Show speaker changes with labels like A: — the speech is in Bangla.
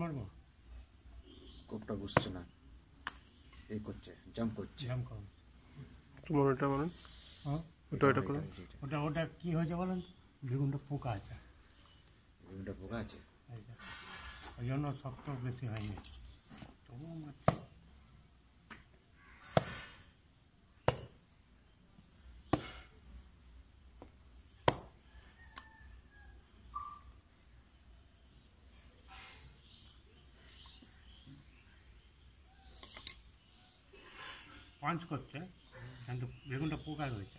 A: মারবো
B: কোপটা বুঝছে না এ করছে জাম্প করছে জাম্প করো
C: তোমার ওটা বলুন হ্যাঁ ওটা ওটা করুন ওটা ওটা কি হয়েছে বলেন বেগুনটা পোকা আছে
D: বেগুনটা পোকা আছে
C: ওই জন্য শক্ত বেশি হয়নি
B: তবুও মারছে
D: পাঞ্চ করছে কিন্তু বেগুনটা পোকা রয়েছে